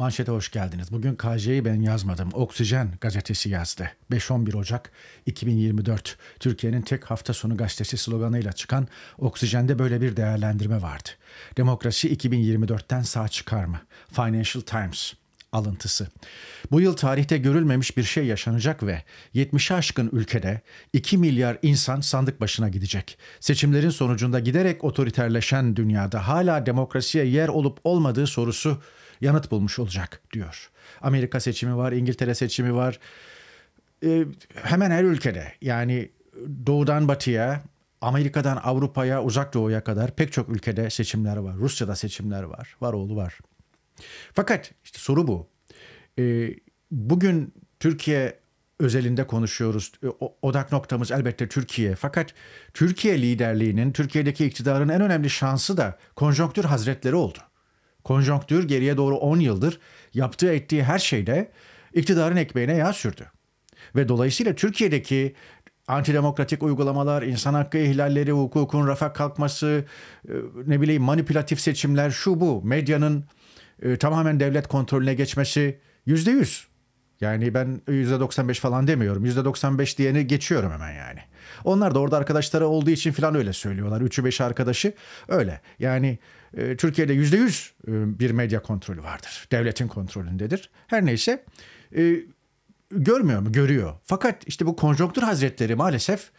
Manşete hoş geldiniz. Bugün KJ'yi ben yazmadım. Oksijen gazetesi yazdı. 5-11 Ocak 2024. Türkiye'nin tek hafta sonu gazetesi sloganıyla çıkan Oksijen'de böyle bir değerlendirme vardı. Demokrasi 2024'ten sağ çıkar mı? Financial Times alıntısı. Bu yıl tarihte görülmemiş bir şey yaşanacak ve 70'e aşkın ülkede 2 milyar insan sandık başına gidecek. Seçimlerin sonucunda giderek otoriterleşen dünyada hala demokrasiye yer olup olmadığı sorusu yanıt bulmuş olacak diyor. Amerika seçimi var, İngiltere seçimi var. Ee, hemen her ülkede yani doğudan batıya, Amerika'dan Avrupa'ya, uzak doğuya kadar pek çok ülkede seçimler var. Rusya'da seçimler var. Var oğlu var. Fakat işte soru bu. Ee, bugün Türkiye özelinde konuşuyoruz. Ee, odak noktamız elbette Türkiye. Fakat Türkiye liderliğinin, Türkiye'deki iktidarın en önemli şansı da konjonktür hazretleri oldu. Konjonktür geriye doğru 10 yıldır yaptığı ettiği her şeyde iktidarın ekmeğine yağ sürdü. Ve dolayısıyla Türkiye'deki antidemokratik uygulamalar, insan hakkı ihlalleri, hukukun rafa kalkması, e, ne bileyim manipülatif seçimler, şu bu, medyanın e, tamamen devlet kontrolüne geçmesi yüzde yüz. Yani ben %95 falan demiyorum. %95 diyeni geçiyorum hemen yani. Onlar da orada arkadaşları olduğu için falan öyle söylüyorlar. üçü beş arkadaşı öyle. Yani e, Türkiye'de %100 e, bir medya kontrolü vardır. Devletin kontrolündedir. Her neyse e, görmüyor mu? Görüyor. Fakat işte bu konjonktür hazretleri maalesef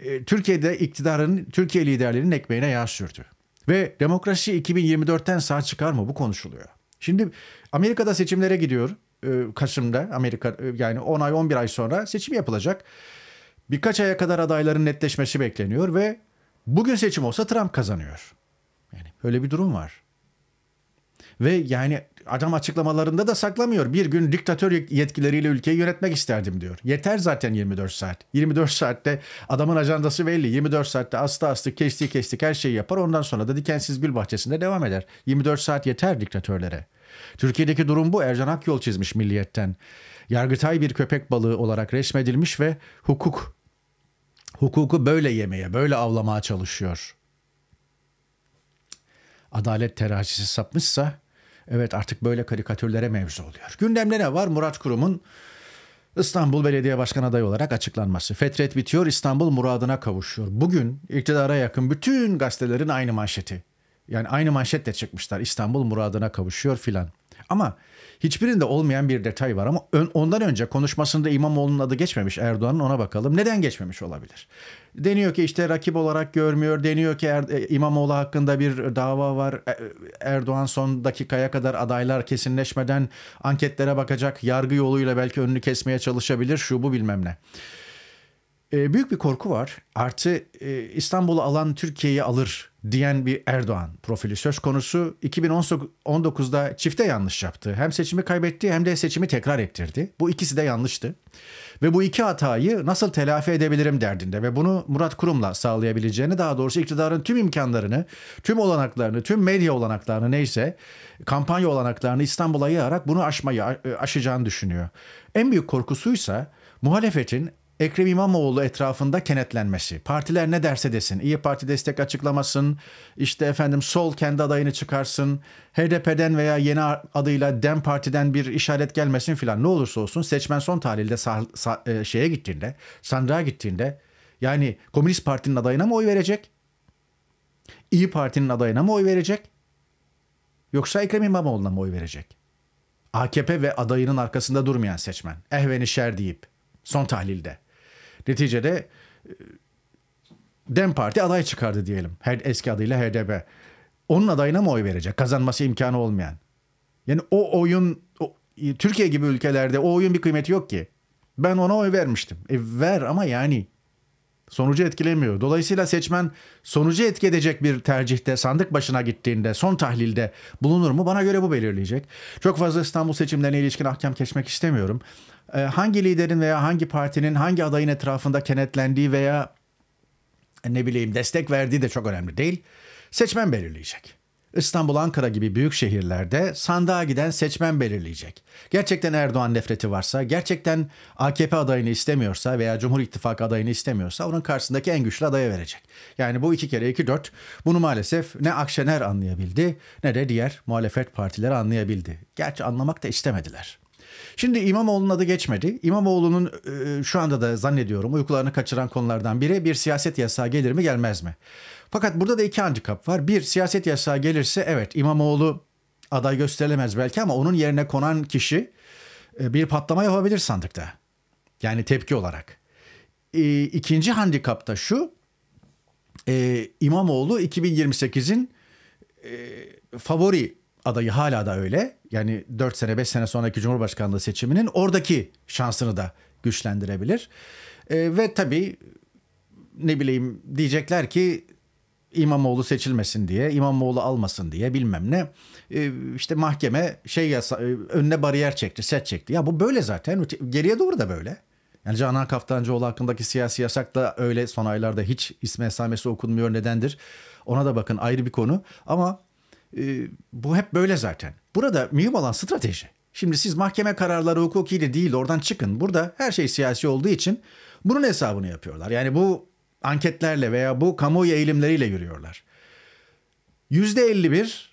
e, Türkiye'de iktidarın, Türkiye liderlerinin ekmeğine yağ sürdü. Ve demokrasi 2024'ten sağ çıkar mı? Bu konuşuluyor. Şimdi Amerika'da seçimlere gidiyor. E, Kasım'da Amerika e, yani 10 ay 11 ay sonra seçim yapılacak. Birkaç aya kadar adayların netleşmesi bekleniyor ve bugün seçim olsa Trump kazanıyor. Yani öyle bir durum var. Ve yani adam açıklamalarında da saklamıyor. Bir gün diktatör yetkileriyle ülkeyi yönetmek isterdim diyor. Yeter zaten 24 saat. 24 saatte adamın ajandası belli. 24 saatte astı astı kesti kesti her şeyi yapar. Ondan sonra da dikensiz gül bahçesinde devam eder. 24 saat yeter diktatörlere. Türkiye'deki durum bu. Ercan Akyol çizmiş Milliyet'ten. Yargıtay bir köpek balığı olarak resmedilmiş ve hukuk hukuku böyle yemeye, böyle avlamaya çalışıyor. Adalet terazisi sapmışsa evet artık böyle karikatürlere mevzu oluyor. Gündemde ne var? Murat Kurum'un İstanbul Belediye Başkan adayı olarak açıklanması. Fetret bitiyor, İstanbul muradına kavuşuyor. Bugün iktidara yakın bütün gazetelerin aynı manşeti. Yani aynı manşetle çıkmışlar. İstanbul muradına kavuşuyor filan. Ama hiçbirinde olmayan bir detay var ama ondan önce konuşmasında İmamoğlu'nun adı geçmemiş Erdoğan'ın ona bakalım. Neden geçmemiş olabilir? Deniyor ki işte rakip olarak görmüyor. Deniyor ki er, İmamoğlu hakkında bir dava var. E, Erdoğan son dakikaya kadar adaylar kesinleşmeden anketlere bakacak. Yargı yoluyla belki önünü kesmeye çalışabilir. Şu bu bilmem ne. E, büyük bir korku var. Artı e, İstanbul'u alan Türkiye'yi alır diyen bir Erdoğan profili söz konusu 2019'da çifte yanlış yaptı. Hem seçimi kaybetti hem de seçimi tekrar ettirdi. Bu ikisi de yanlıştı. Ve bu iki hatayı nasıl telafi edebilirim derdinde ve bunu Murat Kurum'la sağlayabileceğini daha doğrusu iktidarın tüm imkanlarını, tüm olanaklarını, tüm medya olanaklarını neyse kampanya olanaklarını İstanbul'a yayarak bunu aşmayı aşacağını düşünüyor. En büyük korkusuysa muhalefetin Ekrem İmamoğlu etrafında kenetlenmesi. Partiler ne derse desin. İyi Parti destek açıklamasın. İşte efendim sol kendi adayını çıkarsın. HDP'den veya yeni adıyla Dem Parti'den bir işaret gelmesin filan. Ne olursa olsun seçmen son tahlilde sah- sah- e, şeye gittiğinde, sandığa gittiğinde yani Komünist Parti'nin adayına mı oy verecek? İyi Parti'nin adayına mı oy verecek? Yoksa Ekrem İmamoğlu'na mı oy verecek? AKP ve adayının arkasında durmayan seçmen. Ehveni şer deyip son tahlilde. Neticede e, Dem Parti aday çıkardı diyelim. Her eski adıyla HDP. Onun adayına mı oy verecek? Kazanması imkanı olmayan. Yani o oyun o, e, Türkiye gibi ülkelerde o oyun bir kıymeti yok ki. Ben ona oy vermiştim. E ver ama yani sonucu etkilemiyor. Dolayısıyla seçmen sonucu etkileyecek bir tercihte sandık başına gittiğinde son tahlilde bulunur mu? Bana göre bu belirleyecek. Çok fazla İstanbul seçimlerine ilişkin ahkam kesmek istemiyorum. Ee, hangi liderin veya hangi partinin hangi adayın etrafında kenetlendiği veya ne bileyim destek verdiği de çok önemli değil. Seçmen belirleyecek. İstanbul, Ankara gibi büyük şehirlerde sandığa giden seçmen belirleyecek. Gerçekten Erdoğan nefreti varsa, gerçekten AKP adayını istemiyorsa veya Cumhur İttifakı adayını istemiyorsa onun karşısındaki en güçlü adaya verecek. Yani bu iki kere iki dört. Bunu maalesef ne Akşener anlayabildi ne de diğer muhalefet partileri anlayabildi. Gerçi anlamak da istemediler. Şimdi İmamoğlu'nun adı geçmedi. İmamoğlu'nun e, şu anda da zannediyorum uykularını kaçıran konulardan biri bir siyaset yasağı gelir mi gelmez mi? Fakat burada da iki handikap var. Bir siyaset yasağı gelirse evet İmamoğlu aday gösterilemez belki ama onun yerine konan kişi e, bir patlama yapabilir sandıkta. Yani tepki olarak. E, ikinci handikap da şu. E, İmamoğlu 2028'in e, favori adayı hala da öyle. Yani 4 sene 5 sene sonraki Cumhurbaşkanlığı seçiminin oradaki şansını da güçlendirebilir. E, ve tabii ne bileyim diyecekler ki İmamoğlu seçilmesin diye, İmamoğlu almasın diye bilmem ne. E, işte mahkeme şey yasa, önüne bariyer çekti, set çekti. Ya bu böyle zaten. Geriye doğru da böyle. Yani Canan Kaftancıoğlu hakkındaki siyasi yasak da öyle son aylarda hiç isme esamesi okunmuyor nedendir. Ona da bakın ayrı bir konu. Ama ee, bu hep böyle zaten. Burada mühim olan strateji. Şimdi siz mahkeme kararları hukukiyle değil oradan çıkın. Burada her şey siyasi olduğu için bunun hesabını yapıyorlar. Yani bu anketlerle veya bu kamuoyu eğilimleriyle yürüyorlar. %51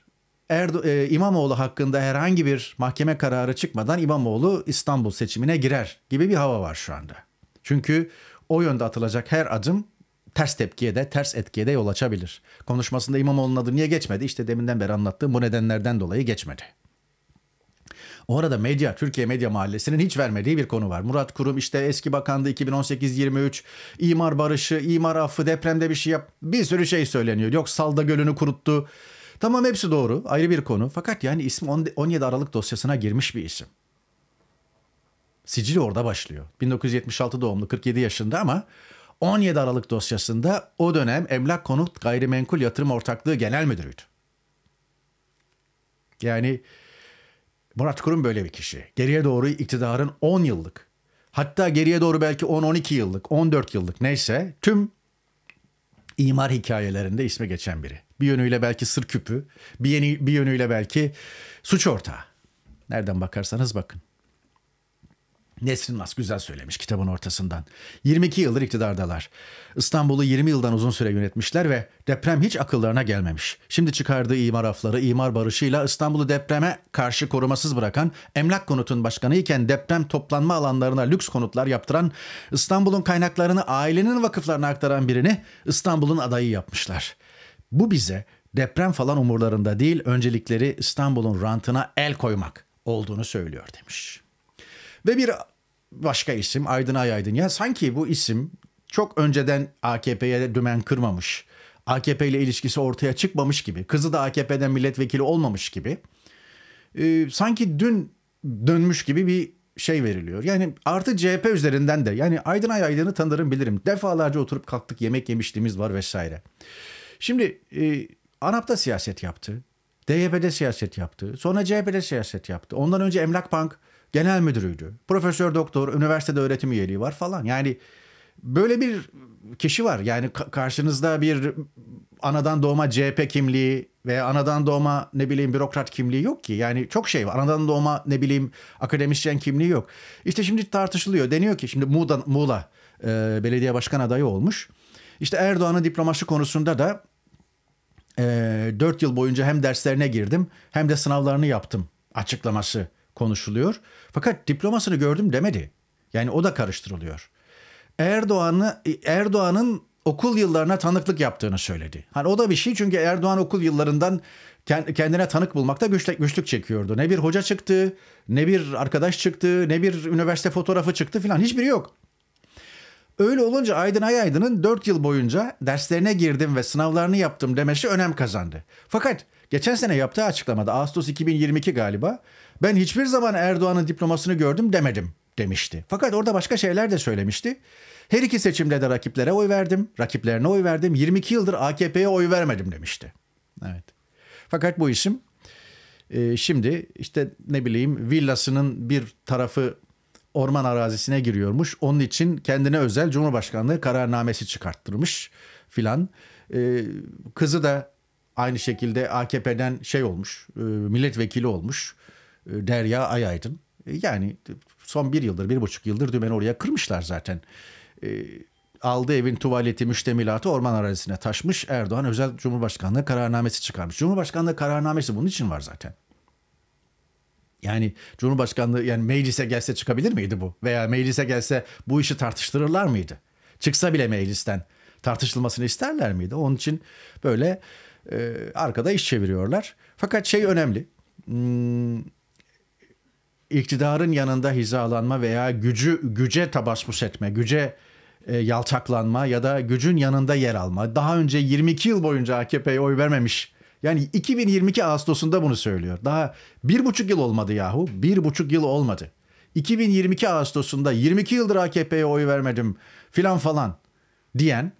Erdo- e, İmamoğlu hakkında herhangi bir mahkeme kararı çıkmadan İmamoğlu İstanbul seçimine girer gibi bir hava var şu anda. Çünkü o yönde atılacak her adım ters tepkiye de ters etkiye de yol açabilir. Konuşmasında İmamoğlu'nun adı niye geçmedi? İşte deminden beri anlattığım bu nedenlerden dolayı geçmedi. O arada medya, Türkiye Medya Mahallesi'nin hiç vermediği bir konu var. Murat Kurum işte eski bakandı 2018-23, imar barışı, imar affı, depremde bir şey yap. Bir sürü şey söyleniyor. Yok Salda Gölü'nü kuruttu. Tamam hepsi doğru ayrı bir konu. Fakat yani ismi 17 Aralık dosyasına girmiş bir isim. Sicili orada başlıyor. 1976 doğumlu 47 yaşında ama 17 Aralık dosyasında o dönem Emlak Konut Gayrimenkul Yatırım Ortaklığı Genel Müdürüydü. Yani Murat Kurum böyle bir kişi. Geriye doğru iktidarın 10 yıllık hatta geriye doğru belki 10-12 yıllık 14 yıllık neyse tüm imar hikayelerinde ismi geçen biri. Bir yönüyle belki sır küpü, bir, yeni, bir yönüyle belki suç ortağı. Nereden bakarsanız bakın. Nesrin Nas güzel söylemiş kitabın ortasından. 22 yıldır iktidardalar. İstanbul'u 20 yıldan uzun süre yönetmişler ve deprem hiç akıllarına gelmemiş. Şimdi çıkardığı imar afları, imar barışıyla İstanbul'u depreme karşı korumasız bırakan, emlak konutun başkanı iken deprem toplanma alanlarına lüks konutlar yaptıran, İstanbul'un kaynaklarını ailenin vakıflarına aktaran birini İstanbul'un adayı yapmışlar. Bu bize deprem falan umurlarında değil, öncelikleri İstanbul'un rantına el koymak olduğunu söylüyor demiş. Ve bir başka isim Aydın Ayaydın Ya sanki bu isim çok önceden AKP'ye dümen kırmamış. AKP ile ilişkisi ortaya çıkmamış gibi. Kızı da AKP'den milletvekili olmamış gibi. E, sanki dün dönmüş gibi bir şey veriliyor. Yani artı CHP üzerinden de yani Aydın Ayaydın'ı tanırım bilirim. Defalarca oturup kalktık yemek yemişliğimiz var vesaire. Şimdi e, ANAP'ta siyaset yaptı. DYP'de siyaset yaptı. Sonra CHP'de siyaset yaptı. Ondan önce Emlak Bank genel müdürüydü. Profesör doktor, üniversitede öğretim üyeliği var falan. Yani böyle bir kişi var. Yani karşınızda bir anadan doğma CHP kimliği veya anadan doğma ne bileyim bürokrat kimliği yok ki. Yani çok şey var. Anadan doğma ne bileyim akademisyen kimliği yok. İşte şimdi tartışılıyor. Deniyor ki şimdi Muğla, Muğla e, belediye başkan adayı olmuş. İşte Erdoğan'ın diplomasi konusunda da e, 4 yıl boyunca hem derslerine girdim hem de sınavlarını yaptım açıklaması konuşuluyor. Fakat diplomasını gördüm demedi. Yani o da karıştırılıyor. Erdoğan'ı Erdoğan'ın okul yıllarına tanıklık yaptığını söyledi. Hani o da bir şey çünkü Erdoğan okul yıllarından kendine tanık bulmakta güçlük, güçlük çekiyordu. Ne bir hoca çıktı, ne bir arkadaş çıktı, ne bir üniversite fotoğrafı çıktı filan hiçbiri yok. Öyle olunca Aydın Ayaydın'ın 4 yıl boyunca derslerine girdim ve sınavlarını yaptım demesi önem kazandı. Fakat geçen sene yaptığı açıklamada Ağustos 2022 galiba ben hiçbir zaman Erdoğan'ın diplomasını gördüm demedim demişti. Fakat orada başka şeyler de söylemişti. Her iki seçimde de rakiplere oy verdim, rakiplerine oy verdim. 22 yıldır AKP'ye oy vermedim demişti. Evet. Fakat bu isim e, şimdi işte ne bileyim villasının bir tarafı orman arazisine giriyormuş. Onun için kendine özel Cumhurbaşkanlığı kararnamesi çıkarttırmış filan. E, kızı da aynı şekilde AKP'den şey olmuş, e, milletvekili olmuş. Ee, derya Ayaydın. Ee, yani son bir yıldır, bir buçuk yıldır dümen oraya kırmışlar zaten. Ee, aldı evin tuvaleti, müştemilatı orman arazisine taşmış. Erdoğan Özel Cumhurbaşkanlığı kararnamesi çıkarmış. Cumhurbaşkanlığı kararnamesi bunun için var zaten. Yani Cumhurbaşkanlığı yani meclise gelse çıkabilir miydi bu? Veya meclise gelse bu işi tartıştırırlar mıydı? Çıksa bile meclisten tartışılmasını isterler miydi? Onun için böyle e, arkada iş çeviriyorlar. Fakat şey önemli. Hmm, iktidarın yanında hizalanma veya gücü güce tabasmus etme, güce e, yaltaklanma ya da gücün yanında yer alma. Daha önce 22 yıl boyunca AKP'ye oy vermemiş. Yani 2022 Ağustos'unda bunu söylüyor. Daha bir buçuk yıl olmadı yahu. Bir buçuk yıl olmadı. 2022 Ağustos'unda 22 yıldır AKP'ye oy vermedim filan falan diyen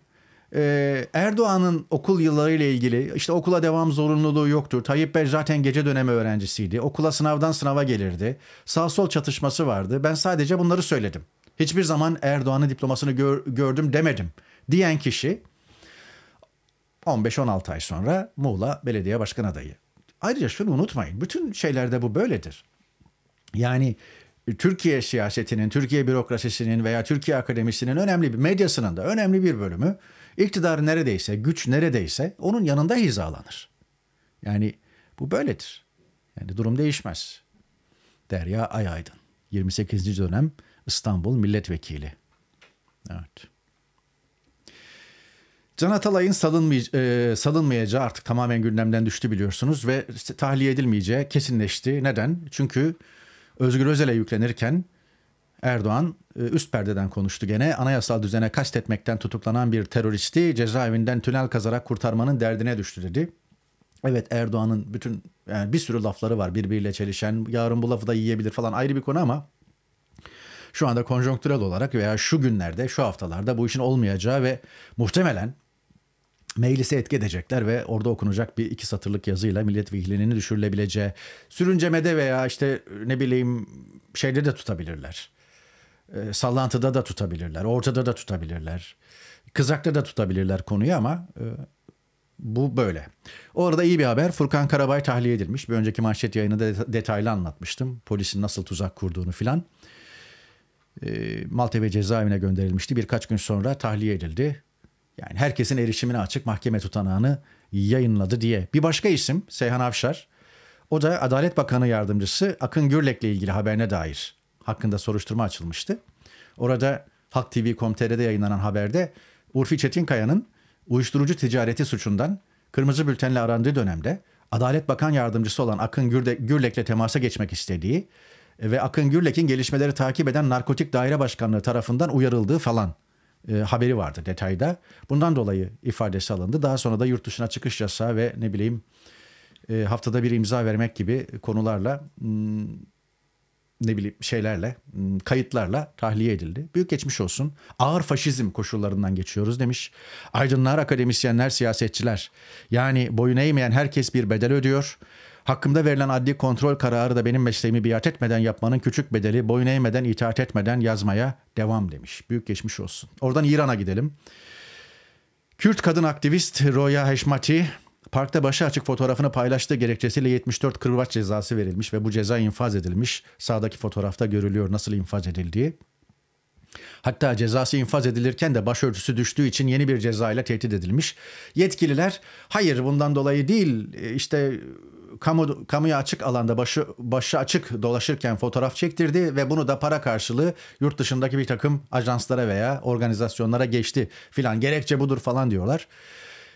ee, Erdoğan'ın okul yıllarıyla ilgili işte okula devam zorunluluğu yoktur. Tayyip Bey zaten gece dönemi öğrencisiydi. Okula sınavdan sınava gelirdi. Sağ sol çatışması vardı. Ben sadece bunları söyledim. Hiçbir zaman Erdoğan'ın diplomasını gör, gördüm demedim diyen kişi 15-16 ay sonra Muğla Belediye Başkan adayı. Ayrıca şunu unutmayın. Bütün şeylerde bu böyledir. Yani e, Türkiye siyasetinin, Türkiye bürokrasisinin veya Türkiye akademisinin önemli bir medyasının da önemli bir bölümü İktidar neredeyse, güç neredeyse onun yanında hizalanır. Yani bu böyledir. Yani durum değişmez. Derya Ayaydın, 28. dönem İstanbul Milletvekili. Evet. Can Atalay'ın salınmay e, salınmayacağı artık tamamen gündemden düştü biliyorsunuz ve tahliye edilmeyeceği kesinleşti. Neden? Çünkü Özgür Özel'e yüklenirken Erdoğan e, üst perdeden konuştu gene. Anayasal düzene kastetmekten tutuklanan bir teröristi cezaevinden tünel kazarak kurtarmanın derdine düştü dedi. Evet Erdoğan'ın bütün yani bir sürü lafları var birbiriyle çelişen. Yarın bu lafı da yiyebilir falan ayrı bir konu ama şu anda konjonktürel olarak veya şu günlerde, şu haftalarda bu işin olmayacağı ve muhtemelen meclise etki edecekler ve orada okunacak bir iki satırlık yazıyla milletvekilinin düşürülebileceği sürüncemede veya işte ne bileyim şeyde de tutabilirler. Ee, sallantıda da tutabilirler, ortada da tutabilirler, kızakta da tutabilirler konuyu ama e, bu böyle. Orada iyi bir haber Furkan Karabay tahliye edilmiş. Bir önceki manşet yayını detaylı anlatmıştım. Polisin nasıl tuzak kurduğunu filan. Ee, Maltepe cezaevine gönderilmişti. Birkaç gün sonra tahliye edildi. Yani herkesin erişimine açık mahkeme tutanağını yayınladı diye. Bir başka isim Seyhan Avşar. O da Adalet Bakanı Yardımcısı Akın Gürlek'le ilgili haberine dair hakkında soruşturma açılmıştı. Orada Halk TV.com.tr'de yayınlanan haberde Urfi Çetinkaya'nın uyuşturucu ticareti suçundan kırmızı bültenle arandığı dönemde Adalet Bakan Yardımcısı olan Akın Gürde, Gürlek'le temasa geçmek istediği ve Akın Gürlek'in gelişmeleri takip eden Narkotik Daire Başkanlığı tarafından uyarıldığı falan e, haberi vardı detayda. Bundan dolayı ifadesi alındı. Daha sonra da yurt dışına çıkış yasağı ve ne bileyim e, haftada bir imza vermek gibi konularla hmm, ne bileyim şeylerle, kayıtlarla tahliye edildi. Büyük geçmiş olsun. Ağır faşizm koşullarından geçiyoruz demiş. Aydınlar, akademisyenler, siyasetçiler. Yani boyun eğmeyen herkes bir bedel ödüyor. Hakkımda verilen adli kontrol kararı da benim mesleğimi biat etmeden yapmanın küçük bedeli boyun eğmeden, itaat etmeden yazmaya devam demiş. Büyük geçmiş olsun. Oradan İran'a gidelim. Kürt kadın aktivist Roya Heşmati Parkta başı açık fotoğrafını paylaştığı gerekçesiyle 74 kırbaç cezası verilmiş ve bu ceza infaz edilmiş. Sağdaki fotoğrafta görülüyor nasıl infaz edildiği. Hatta cezası infaz edilirken de başörtüsü düştüğü için yeni bir cezayla tehdit edilmiş. Yetkililer hayır bundan dolayı değil e, işte kamu, kamuya açık alanda başı, başı açık dolaşırken fotoğraf çektirdi ve bunu da para karşılığı yurt dışındaki bir takım ajanslara veya organizasyonlara geçti filan gerekçe budur falan diyorlar.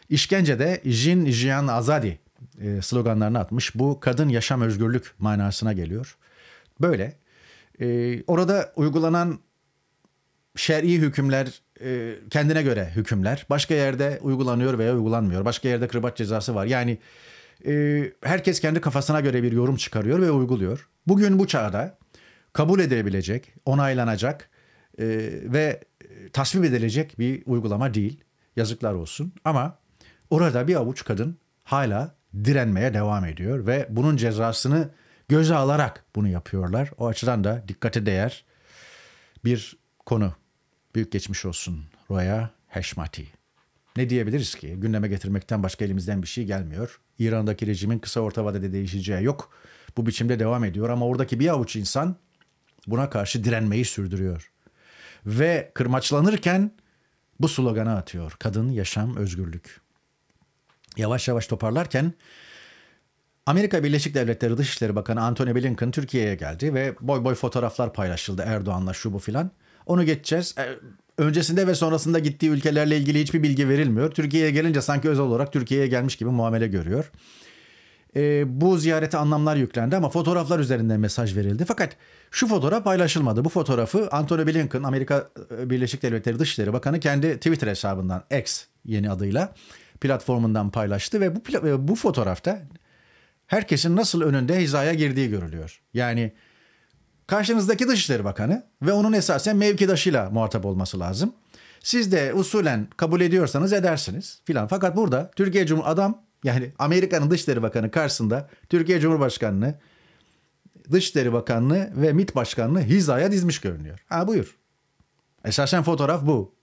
İşkencede Jin Jian Azadi e, sloganlarını atmış. Bu kadın yaşam özgürlük manasına geliyor. Böyle. E, orada uygulanan şer'i hükümler e, kendine göre hükümler. Başka yerde uygulanıyor veya uygulanmıyor. Başka yerde kırbaç cezası var. Yani e, herkes kendi kafasına göre bir yorum çıkarıyor ve uyguluyor. Bugün bu çağda kabul edilebilecek, onaylanacak e, ve e, tasvip edilecek bir uygulama değil. Yazıklar olsun. Ama Orada bir avuç kadın hala direnmeye devam ediyor ve bunun cezasını göze alarak bunu yapıyorlar. O açıdan da dikkate değer bir konu. Büyük geçmiş olsun Roya Heşmati. Ne diyebiliriz ki? Gündeme getirmekten başka elimizden bir şey gelmiyor. İran'daki rejimin kısa orta vadede değişeceği yok. Bu biçimde devam ediyor ama oradaki bir avuç insan buna karşı direnmeyi sürdürüyor. Ve kırmaçlanırken bu sloganı atıyor. Kadın, yaşam, özgürlük yavaş yavaş toparlarken Amerika Birleşik Devletleri Dışişleri Bakanı Antony Blinken Türkiye'ye geldi ve boy boy fotoğraflar paylaşıldı Erdoğan'la şu bu filan. Onu geçeceğiz. E, öncesinde ve sonrasında gittiği ülkelerle ilgili hiçbir bilgi verilmiyor. Türkiye'ye gelince sanki özel olarak Türkiye'ye gelmiş gibi muamele görüyor. E, bu ziyarete anlamlar yüklendi ama fotoğraflar üzerinden mesaj verildi. Fakat şu fotoğraf paylaşılmadı. Bu fotoğrafı Antony Blinken, Amerika e, Birleşik Devletleri Dışişleri Bakanı kendi Twitter hesabından X yeni adıyla platformundan paylaştı ve bu bu fotoğrafta herkesin nasıl önünde hizaya girdiği görülüyor. Yani karşınızdaki Dışişleri Bakanı ve onun esasen mevkidaşıyla muhatap olması lazım. Siz de usulen kabul ediyorsanız edersiniz filan. Fakat burada Türkiye Cumhur adam yani Amerika'nın Dışişleri Bakanı karşısında Türkiye Cumhurbaşkanını, Dışişleri bakanlığı ve MİT başkanlığı hizaya dizmiş görünüyor. Ha buyur. Esasen fotoğraf bu.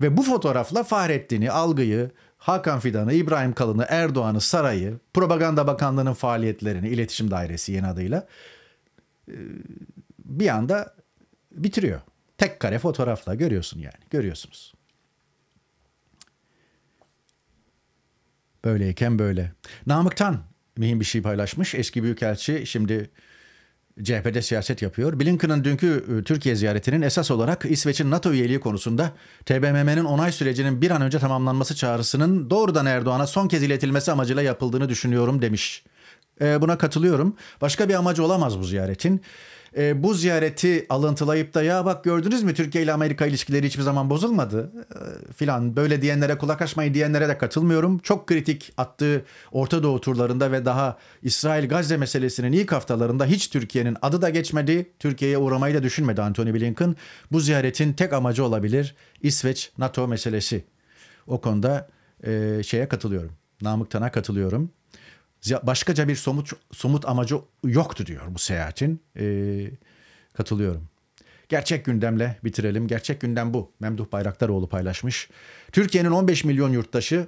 Ve bu fotoğrafla Fahrettin'i, Algı'yı, Hakan Fidan'ı, İbrahim Kalın'ı, Erdoğan'ı, Saray'ı, Propaganda Bakanlığı'nın faaliyetlerini, iletişim dairesi yeni adıyla e, bir anda bitiriyor. Tek kare fotoğrafla görüyorsun yani. Görüyorsunuz. Böyleyken böyle. Namık'tan mühim bir şey paylaşmış. Eski Büyükelçi şimdi CHP'de siyaset yapıyor. Blinken'ın dünkü e, Türkiye ziyaretinin esas olarak İsveç'in NATO üyeliği konusunda TBMM'nin onay sürecinin bir an önce tamamlanması çağrısının doğrudan Erdoğan'a son kez iletilmesi amacıyla yapıldığını düşünüyorum demiş. E, buna katılıyorum. Başka bir amacı olamaz bu ziyaretin e, bu ziyareti alıntılayıp da ya bak gördünüz mü Türkiye ile Amerika ilişkileri hiçbir zaman bozulmadı e, filan böyle diyenlere kulak açmayın diyenlere de katılmıyorum. Çok kritik attığı Orta Doğu turlarında ve daha İsrail-Gazze meselesinin ilk haftalarında hiç Türkiye'nin adı da geçmedi. Türkiye'ye uğramayı da düşünmedi Anthony Blinken. Bu ziyaretin tek amacı olabilir İsveç-NATO meselesi. O konuda e, şeye katılıyorum. Namık Tan'a katılıyorum başkaca bir somut somut amacı yoktu diyor bu seyahatin. E, katılıyorum. Gerçek gündemle bitirelim. Gerçek gündem bu. Memduh Bayraktaroğlu paylaşmış. Türkiye'nin 15 milyon yurttaşı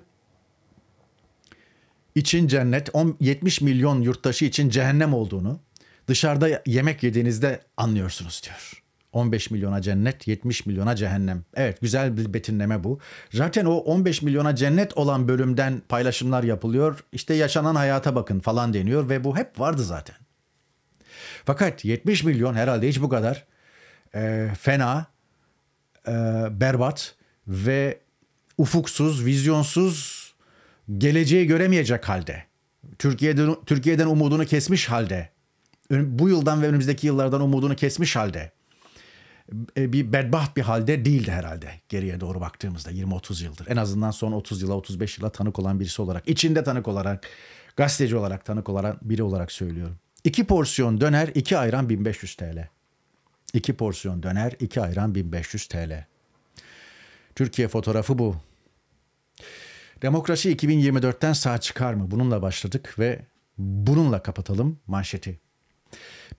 için cennet, 70 milyon yurttaşı için cehennem olduğunu dışarıda yemek yediğinizde anlıyorsunuz diyor. 15 milyona cennet, 70 milyona cehennem. Evet güzel bir betinleme bu. Zaten o 15 milyona cennet olan bölümden paylaşımlar yapılıyor. İşte yaşanan hayata bakın falan deniyor ve bu hep vardı zaten. Fakat 70 milyon herhalde hiç bu kadar e, fena, e, berbat ve ufuksuz, vizyonsuz, geleceği göremeyecek halde. Türkiye'den Türkiye'den umudunu kesmiş halde. Bu yıldan ve önümüzdeki yıllardan umudunu kesmiş halde. E, bir bedbaht bir halde değildi herhalde geriye doğru baktığımızda 20-30 yıldır. En azından son 30 yıla 35 yıla tanık olan birisi olarak içinde tanık olarak gazeteci olarak tanık olan biri olarak söylüyorum. İki porsiyon döner iki ayran 1500 TL. İki porsiyon döner iki ayran 1500 TL. Türkiye fotoğrafı bu. Demokrasi 2024'ten sağ çıkar mı? Bununla başladık ve bununla kapatalım manşeti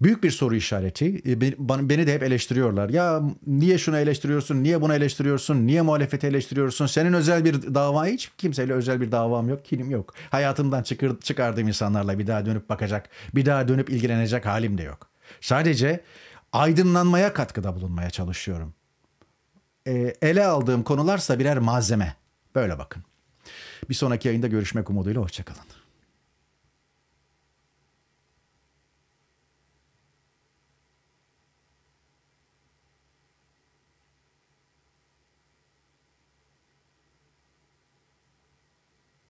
büyük bir soru işareti. E, beni de hep eleştiriyorlar. Ya niye şunu eleştiriyorsun, niye bunu eleştiriyorsun, niye muhalefeti eleştiriyorsun? Senin özel bir dava hiç kimseyle özel bir davam yok, kinim yok. Hayatımdan çıkır, çıkardığım insanlarla bir daha dönüp bakacak, bir daha dönüp ilgilenecek halim de yok. Sadece aydınlanmaya katkıda bulunmaya çalışıyorum. E, ele aldığım konularsa birer malzeme. Böyle bakın. Bir sonraki yayında görüşmek umuduyla hoşçakalın.